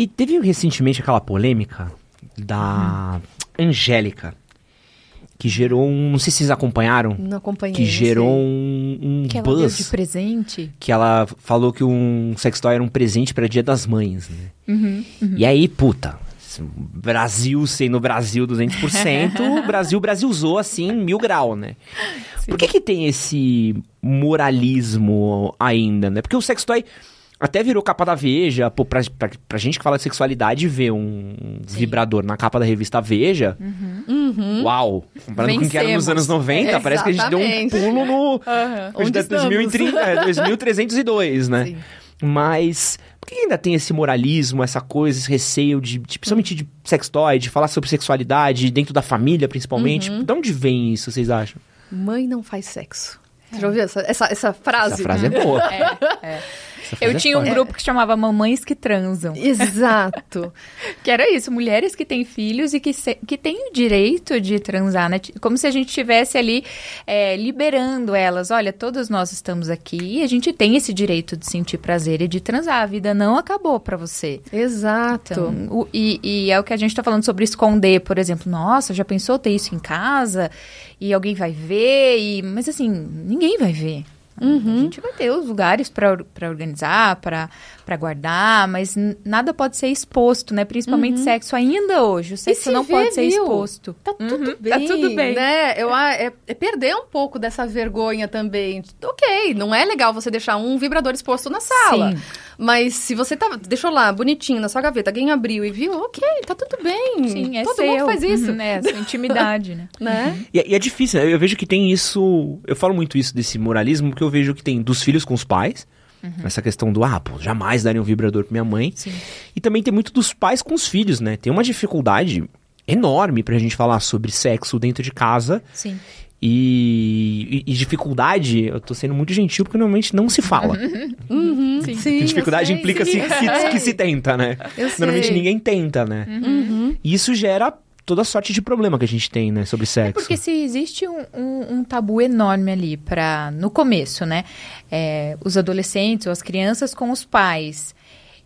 E teve recentemente aquela polêmica da hum. Angélica, que gerou um. Não sei se vocês acompanharam. Não acompanhei. Que gerou um, um que buzz. de presente. Que ela falou que um sextoy era um presente para Dia das Mães, né? Uhum, uhum. E aí, puta. Brasil sendo Brasil 200%, Brasil Brasilzou assim, mil grau, né? Sim. Por que que tem esse moralismo ainda, né? Porque o sextoy... toy até virou capa da Veja, pô, pra, pra, pra gente que fala de sexualidade ver um Sim. vibrador na capa da revista Veja. Uhum. Uhum. Uau! Comparando Vencemos. com o que era nos anos 90, é, parece que a gente deu um pulo no. Uhum. Onde 2030, é, 2302, é, né? Sim. Mas por que ainda tem esse moralismo, essa coisa, esse receio de, de principalmente de sextoy, de falar sobre sexualidade dentro da família, principalmente? Uhum. De onde vem isso, vocês acham? Mãe não faz sexo. É. já ouviu essa, essa, essa frase? Essa frase né? é boa. é, é. Eu tinha um grupo que chamava Mamães que Transam. Exato. que era isso, mulheres que têm filhos e que, se, que têm o direito de transar, né? Como se a gente estivesse ali é, liberando elas. Olha, todos nós estamos aqui e a gente tem esse direito de sentir prazer e de transar. A vida não acabou para você. Exato. Então, o, e, e, é o que a gente tá falando sobre esconder, por exemplo. Nossa, já pensou ter isso em casa? E alguém vai ver? E... Mas assim, ninguém vai ver. Então, uhum. A gente vai ter os lugares para organizar, para guardar, mas nada pode ser exposto, né? Principalmente uhum. sexo ainda hoje. O sexo se não vê, pode ser viu? exposto. Tá uhum. tudo bem. Tá tudo bem. Né? Eu, é, é, perder um pouco dessa vergonha também. Ok, não é legal você deixar um vibrador exposto na sala. Sim. Mas se você tá, deixou lá, bonitinho, na sua gaveta, alguém abriu e viu, ok, tá tudo bem. Sim, é Todo seu. mundo faz isso. Uhum, né? Sua intimidade, né? né? Uhum. E, é, e, é difícil, né? Eu vejo que tem isso... Eu falo muito isso desse moralismo, porque eu vejo que tem dos filhos com os pais... Uhum. Essa questão do, ah, pô, jamais daria um vibrador pra minha mãe. Sim. E também tem muito dos pais com os filhos, né? Tem uma dificuldade enorme pra gente falar sobre sexo dentro de casa. Sim. E, e, e, dificuldade, eu tô sendo muito gentil porque normalmente não se fala. Uhum. uhum, sim. Sim, dificuldade implica sim, se, que, que se tenta, né? normalmente ninguém tenta, né? Uhum. uhum. E isso gera toda sorte de problema que a gente tem, né, sobre é sexo. É porque se existe um, um, um tabu enorme ali para no começo, né, é, os adolescentes ou as crianças com os pais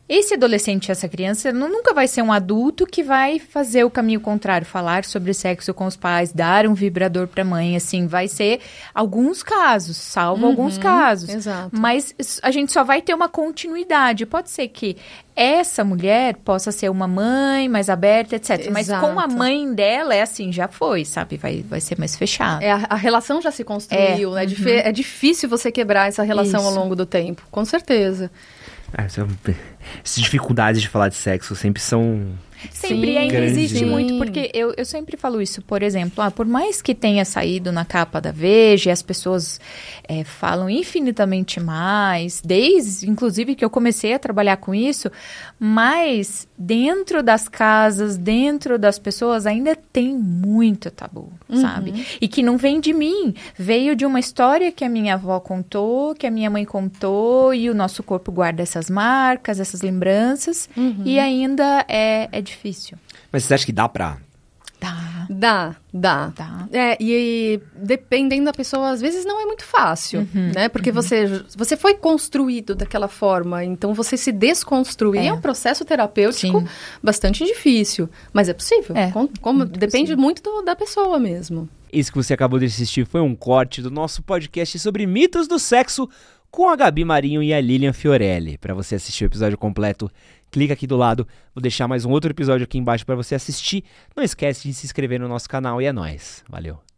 esse adolescente, essa criança, não, nunca vai ser um adulto que vai fazer o caminho contrário, falar sobre sexo com os pais, dar um vibrador para a mãe, assim, vai ser alguns casos, salvo uhum, alguns casos. Exato. Mas a gente só vai ter uma continuidade. Pode ser que essa mulher possa ser uma mãe mais aberta, etc. Exato. Mas com a mãe dela, é assim, já foi, sabe? Vai, vai ser mais fechado. É, a, a relação já se construiu, é. né? É uhum. É difícil você quebrar essa relação Isso. ao longo do tempo, com certeza. É, essas dificuldades de falar de sexo sempre são Sempre sim, ainda existe muito, porque eu, eu sempre falo isso, por exemplo, ah, por mais que tenha saído na capa da Veja e as pessoas é, falam infinitamente mais, desde, inclusive, que eu comecei a trabalhar com isso, mas dentro das casas, dentro das pessoas, ainda tem muito tabu, uhum. sabe? E que não vem de mim, veio de uma história que a minha avó contou, que a minha mãe contou, e o nosso corpo guarda essas marcas, essas lembranças, uhum. e ainda é, é difícil difícil. Mas você acha que dá pra Dá. Dá, dá. dá. É, e, e, dependendo da pessoa, às vezes não é muito fácil, uhum, né? Porque uhum. você, você foi construído daquela forma, então você se desconstruir é, é um processo terapêutico Sim. bastante difícil, mas é possível. É, como, como é muito depende possível. muito do, da pessoa mesmo. Isso que você acabou de assistir foi um corte do nosso podcast sobre mitos do sexo com a Gabi Marinho e a Lilian Fiorelli. Para você assistir o episódio completo, clica aqui do lado. Vou deixar mais um outro episódio aqui embaixo para você assistir. Não esquece de se inscrever no nosso canal e é nóis. Valeu!